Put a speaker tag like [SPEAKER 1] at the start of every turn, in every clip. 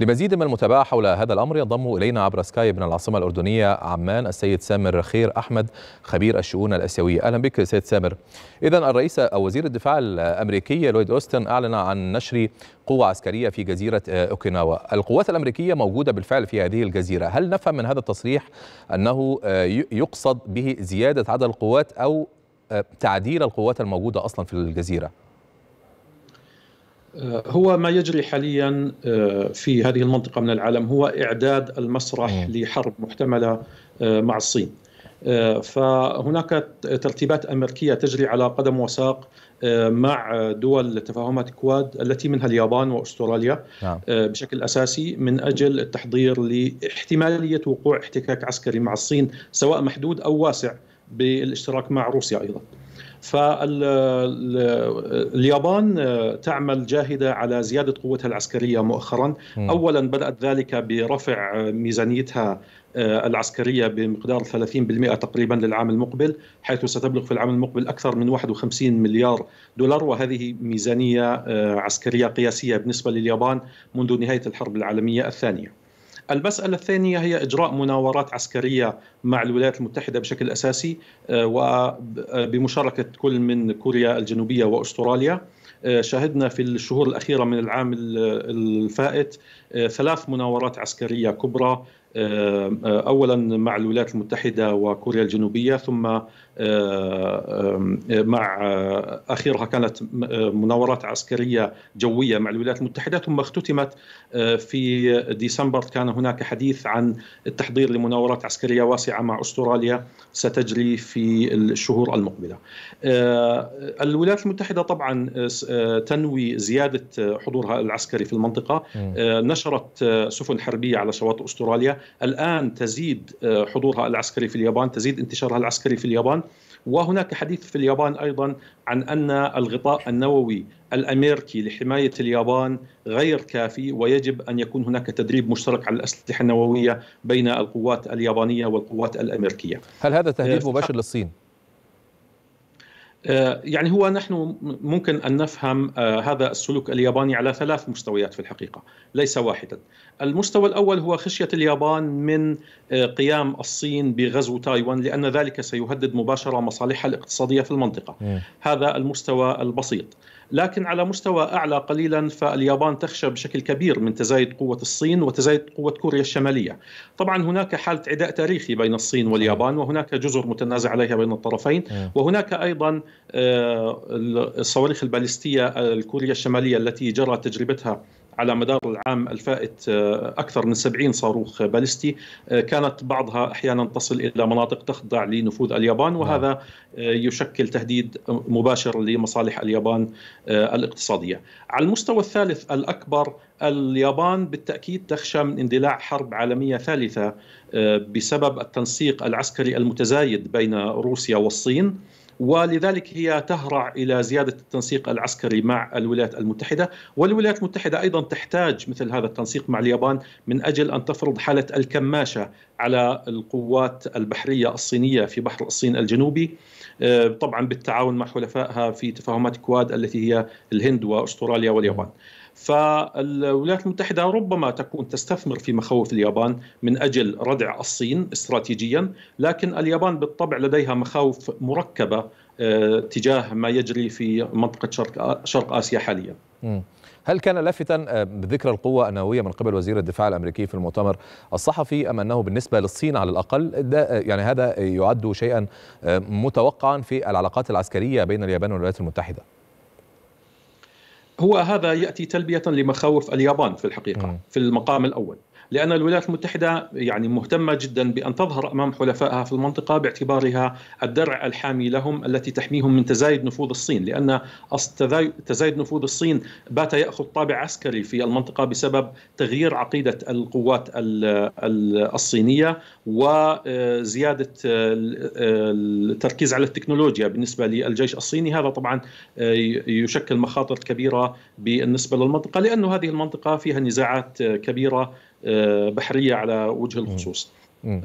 [SPEAKER 1] لمزيد من المتابعة حول هذا الأمر ينضم إلينا عبر سكاي من العاصمة الأردنية عمان السيد سامر خير أحمد خبير الشؤون الآسيوية أهلا بك سيد سامر إذا الرئيس أو وزير الدفاع الأمريكي لويد أوستن أعلن عن نشر قوة عسكرية في جزيرة آه، أوكيناوا القوات الأمريكية موجودة بالفعل في هذه الجزيرة هل نفهم من هذا التصريح أنه آه، يقصد به زيادة عدد القوات أو آه، تعديل القوات الموجودة أصلا في الجزيرة
[SPEAKER 2] آه، هو ما يجري حاليا آه، في هذه المنطقه من العالم هو اعداد المسرح إيه. لحرب محتمله آه، مع الصين فهناك ترتيبات امريكيه تجري على قدم وساق مع دول تفاهمات كواد التي منها اليابان واستراليا نعم. بشكل اساسي من اجل التحضير لاحتماليه وقوع احتكاك عسكري مع الصين سواء محدود او واسع بالاشتراك مع روسيا ايضا. فاليابان آه، تعمل جاهدة على زيادة قوتها العسكرية مؤخرا أولا بدأت ذلك برفع آه، ميزانيتها آه، العسكرية بمقدار 30% تقريبا للعام المقبل حيث ستبلغ في العام المقبل أكثر من 51 مليار دولار وهذه ميزانية عسكرية قياسية بالنسبة لليابان منذ نهاية الحرب العالمية الثانية المسألة الثانية هي إجراء مناورات عسكرية مع الولايات المتحدة بشكل أساسي آه، وبمشاركة آه، كل من كوريا الجنوبية وأستراليا آه، شاهدنا في الشهور الأخيرة من العام الفائت ثلاث مناورات عسكرية كبرى آه، آه، اولا مع الولايات المتحده وكوريا الجنوبيه ثم آه، مع اخيرها كانت مناورات عسكريه جويه مع الولايات المتحده ثم اختتمت في ديسمبر كان هناك حديث عن التحضير لمناورات عسكريه واسعه مع استراليا ستجري في الشهور المقبله. الولايات المتحده طبعا تنوي زياده حضورها العسكري في المنطقه نشرت سفن حربيه على شواطئ استراليا الآن تزيد آه، حضورها العسكري في اليابان تزيد انتشارها العسكري في اليابان وهناك حديث في اليابان ايضا عن ان الغطاء النووي الامريكي لحمايه اليابان غير كافي ويجب ان يكون هناك تدريب مشترك على الاسلحه النوويه بين القوات اليابانيه والقوات
[SPEAKER 1] الامريكيه. هل هذا تهديد آه، مباشر للصين؟
[SPEAKER 2] آه، يعني هو نحن ممكن ان نفهم آه، هذا السلوك الياباني على ثلاث مستويات في الحقيقه، ليس واحدا. المستوى الاول هو خشيه اليابان من آه، قيام الصين بغزو تايوان لان ذلك سيهدد مباشره مصالحها الاقتصاديه في المنطقه. هذا المستوى البسيط. لكن على مستوى اعلى قليلا فاليابان تخشى بشكل كبير من تزايد قوه الصين وتزايد قوه كوريا الشماليه. طبعا هناك حاله عداء تاريخي بين الصين واليابان وهناك جزر متنازع عليها بين الطرفين وهناك ايضا آه، الصواريخ البالستية الكورية الشمالية التي جرى تجربتها على مدار العام الفائت آه، أكثر من 70 صاروخ بالستي آه، كانت بعضها أحيانا تصل إلى مناطق تخضع لنفوذ اليابان نعم. وهذا يشكل تهديد مباشر لمصالح اليابان الاقتصادية على المستوى الثالث الأكبر اليابان بالتأكيد تخشى من اندلاع حرب عالمية ثالثة بسبب التنسيق العسكري المتزايد بين روسيا والصين ولذلك هي تهرع الى زياده التنسيق العسكري مع الولايات المتحده، والولايات المتحده ايضا تحتاج مثل هذا التنسيق مع اليابان من اجل ان تفرض حاله الكماشه على القوات البحريه الصينيه في بحر الصين الجنوبي، آه، طبعا بالتعاون مع حلفائها في تفاهمات كواد التي هي الهند واستراليا واليابان. فالولايات المتحدة ربما تكون تستثمر في مخاوف اليابان من أجل ردع الصين استراتيجيا لكن اليابان بالطبع لديها مخاوف مركبة آه، تجاه ما يجري في منطقة شرق, شرق آسيا حاليا
[SPEAKER 1] هل كان لافتا آه، بذكر القوة النووية من قبل وزير الدفاع الأمريكي في المؤتمر الصحفي أم أنه بالنسبة للصين على الأقل ده آه، يعني هذا يعد شيئا متوقعا في العلاقات العسكرية بين اليابان والولايات المتحدة؟
[SPEAKER 2] هو هذا ياتي تلبيه لمخاوف اليابان في الحقيقه م. في المقام الاول لأن الولايات المتحدة يعني مهتمة جدا بأن تظهر أمام حلفائها في المنطقة باعتبارها الدرع الحامي لهم التي تحميهم من تزايد نفوذ الصين لأن تزايد نفوذ الصين بات يأخذ طابع عسكري في المنطقة بسبب تغيير عقيدة القوات الصينية وزيادة التركيز على التكنولوجيا بالنسبة للجيش الصيني هذا طبعا آه، يشكل مخاطر كبيرة بالنسبة للمنطقة لأن هذه المنطقة فيها نزاعات كبيرة آه، بحريه على وجه الخصوص.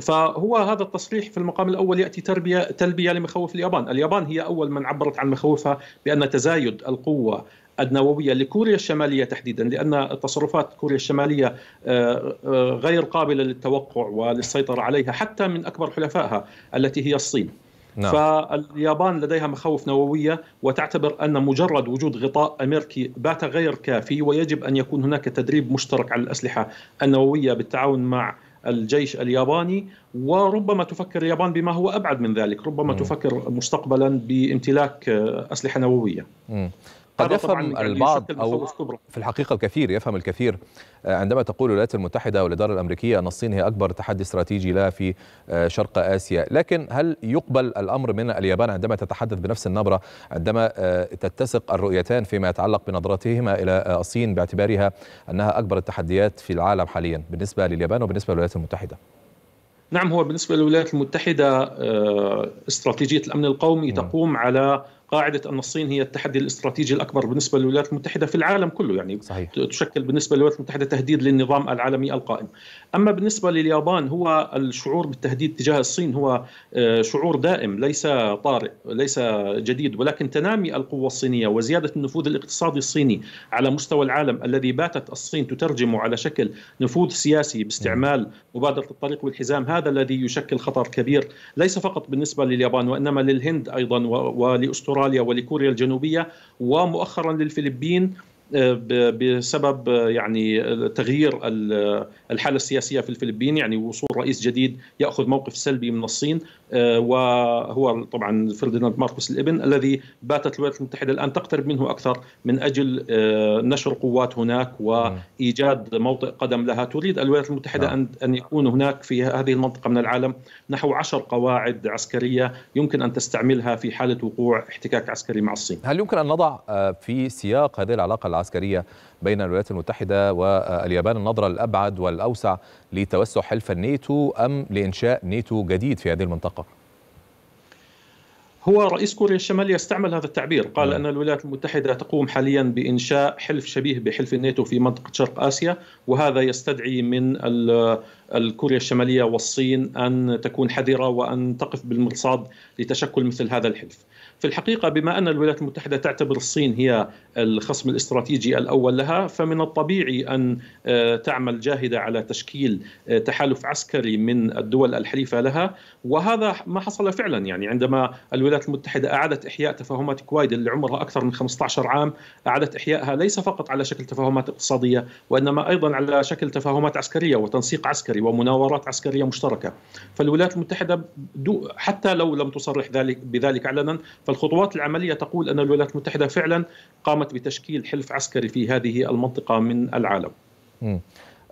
[SPEAKER 2] فهو هذا التصريح في المقام الاول ياتي تربيه تلبيه لمخاوف اليابان، اليابان هي اول من عبرت عن مخاوفها بان تزايد القوه النوويه لكوريا الشماليه تحديدا لان تصرفات كوريا الشماليه آه، آه، غير قابله للتوقع وللسيطره عليها حتى من اكبر حلفائها التي هي الصين. نعم. فاليابان لديها مخاوف نووية وتعتبر أن مجرد وجود غطاء أمريكي بات غير كافي ويجب أن يكون هناك تدريب مشترك على الأسلحة النووية بالتعاون مع الجيش الياباني وربما تفكر اليابان بما هو ابعد من ذلك، ربما م. تفكر مستقبلا بامتلاك اسلحه نوويه.
[SPEAKER 1] م. قد يفهم البعض او في الحقيقه الكثير يفهم الكثير آه، عندما تقول الولايات المتحده والاداره الامريكيه ان الصين هي اكبر تحدي استراتيجي لها في آه، شرق اسيا، لكن هل يقبل الامر من اليابان عندما تتحدث بنفس النبره عندما آه، تتسق الرؤيتان فيما يتعلق بنظرتهما الى الصين باعتبارها انها اكبر التحديات في العالم حاليا بالنسبه لليابان وبالنسبه للولايات المتحده؟
[SPEAKER 2] نعم هو بالنسبه للولايات المتحده استراتيجيه الامن القومي نعم. تقوم على قاعده ان الصين هي التحدي الاستراتيجي الاكبر بالنسبه للولايات المتحده في العالم كله يعني صحيح. تشكل بالنسبه للولايات المتحده تهديد للنظام العالمي القائم اما بالنسبه لليابان هو الشعور بالتهديد تجاه الصين هو آه، شعور دائم ليس طارئ ليس جديد ولكن تنامي القوه الصينيه وزياده النفوذ الاقتصادي الصيني على مستوى العالم الذي باتت الصين تترجمه على شكل نفوذ سياسي باستعمال مبادره الطريق والحزام هذا الذي يشكل خطر كبير ليس فقط بالنسبه لليابان وانما للهند ايضا ولاستراليا لاستراليا ولكوريا الجنوبيه ومؤخرا للفلبين آه، بسبب آه، يعني آه، تغيير الحاله السياسيه في الفلبين يعني وصول رئيس جديد ياخذ موقف سلبي من الصين وهو طبعا فرديناند ماركوس الابن الذي باتت الولايات المتحده الان تقترب منه اكثر من اجل نشر قوات هناك وايجاد موطئ قدم لها تريد الولايات المتحده نعم. ان ان يكون هناك في هذه المنطقه من العالم نحو عشر
[SPEAKER 1] قواعد عسكريه يمكن ان تستعملها في حاله وقوع احتكاك عسكري مع الصين هل يمكن ان نضع في سياق هذه العلاقه العسكرية بين الولايات المتحدة واليابان النظرة الأبعد والأوسع لتوسع حلف الناتو أم لإنشاء ناتو جديد في هذه المنطقة؟
[SPEAKER 2] هو رئيس كوريا الشمالية استعمل هذا التعبير قال نعم. أن الولايات المتحدة تقوم حاليا بإنشاء حلف شبيه بحلف الناتو في منطقة شرق آسيا وهذا يستدعي من كوريا الشماليه والصين ان تكون حذره وان تقف بالمرصاد لتشكل مثل هذا الحلف. في الحقيقه بما ان الولايات المتحده تعتبر الصين هي الخصم الاستراتيجي الاول لها فمن الطبيعي ان آه، تعمل جاهده على تشكيل آه، تحالف عسكري من الدول الحليفه لها وهذا ما حصل فعلا يعني عندما الولايات المتحده اعادت احياء تفاهمات كوايد اللي عمرها اكثر من 15 عام اعادت احيائها ليس فقط على شكل تفاهمات اقتصاديه وانما ايضا على شكل تفاهمات عسكريه وتنسيق عسكري عسكري ومناورات عسكريه مشتركه فالولايات المتحده حتى لو لم تصرح ذلك بذلك علنا فالخطوات العمليه تقول ان الولايات المتحده فعلا قامت بتشكيل حلف عسكري في هذه المنطقه من العالم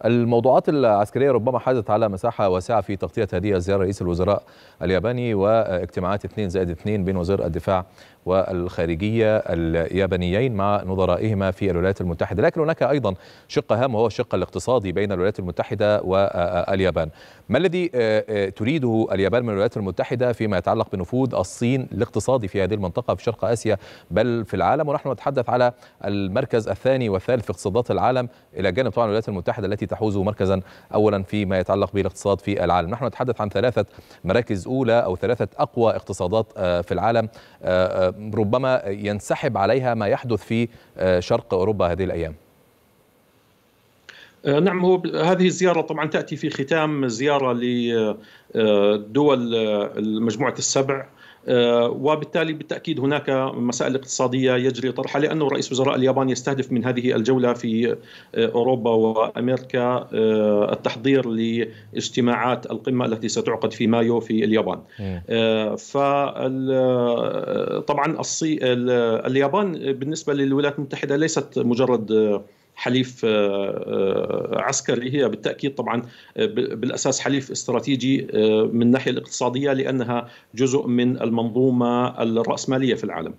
[SPEAKER 1] الموضوعات العسكرية ربما حازت على مساحة واسعة في تغطية هذه الزيارة رئيس الوزراء الياباني واجتماعات 2 زائد 2 بين وزير الدفاع والخارجية اليابانيين مع نظرائهما في الولايات المتحدة لكن هناك أيضا شق هام وهو الشق الاقتصادي بين الولايات المتحدة واليابان ما الذي آه، آه، تريده اليابان من الولايات المتحدة فيما يتعلق بنفوذ الصين الاقتصادي في هذه المنطقة في شرق آسيا بل في العالم ونحن نتحدث على المركز الثاني والثالث في اقتصادات العالم إلى جانب طبعا الولايات المتحدة التي تحوز مركزا أولا فيما يتعلق بالاقتصاد في العالم نحن نتحدث عن ثلاثة مراكز أولى أو ثلاثة أقوى اقتصادات آه، في العالم آه، آه، ربما ينسحب عليها ما يحدث في شرق أوروبا هذه الأيام نعم
[SPEAKER 2] هو هذه الزيارة طبعا تأتي في ختام زيارة لدول مجموعة السبع آه، وبالتالي بالتاكيد هناك مسائل اقتصاديه يجري طرحها لانه رئيس وزراء اليابان يستهدف من هذه الجوله في آه، اوروبا وامريكا آه، التحضير لاجتماعات القمه التي ستعقد في مايو في اليابان. الصي... اليابان بالنسبه للولايات المتحده ليست مجرد حليف آه، آه، عسكري هي بالتاكيد طبعا آه، بالاساس حليف استراتيجي من الناحيه الاقتصاديه لانها جزء من المنظومه الراسماليه في العالم.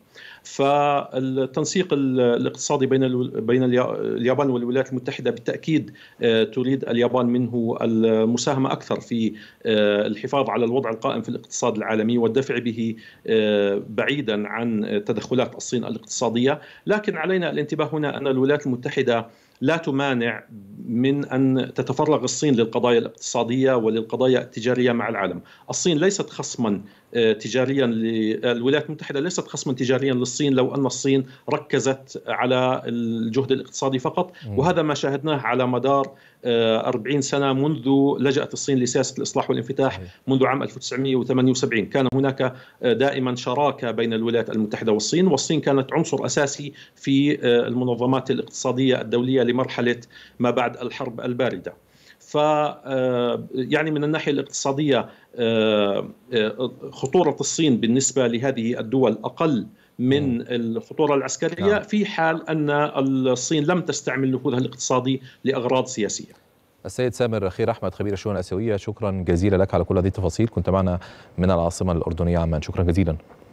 [SPEAKER 2] فالتنسيق الاقتصادي بين بين اليابان والولايات المتحده بالتاكيد آه، تريد اليابان منه المساهمه اكثر في آه، الحفاظ على الوضع القائم في الاقتصاد العالمي والدفع به آه، بعيدا عن تدخلات الصين الاقتصاديه، لكن علينا الانتباه هنا ان الولايات المتحده لا تمانع من ان تتفرغ الصين للقضايا الاقتصاديه وللقضايا التجاريه مع العالم، الصين ليست خصما آه، تجاريا للولايات المتحده ليست خصما تجاريا للصين لو ان الصين ركزت على الجهد الاقتصادي فقط، وهذا ما شاهدناه على مدار 40 آه، سنه منذ لجات الصين لسياسه الاصلاح والانفتاح منذ عام 1978 كان هناك آه، دائما شراكه بين الولايات المتحده والصين والصين كانت عنصر اساسي في المنظمات الاقتصاديه الدوليه لمرحله ما بعد الحرب البارده. ف آه، يعني من الناحيه الاقتصاديه آه، آه، خطوره الصين بالنسبه لهذه الدول اقل من الخطورة العسكرية نعم. في حال أن الصين لم تستعمل نفوذها الاقتصادي لأغراض سياسية
[SPEAKER 1] السيد سامر خير أحمد خبير الشؤون الآسيوية شكرا جزيلا لك على كل هذه التفاصيل كنت معنا من العاصمة الأردنية عمان شكرا جزيلا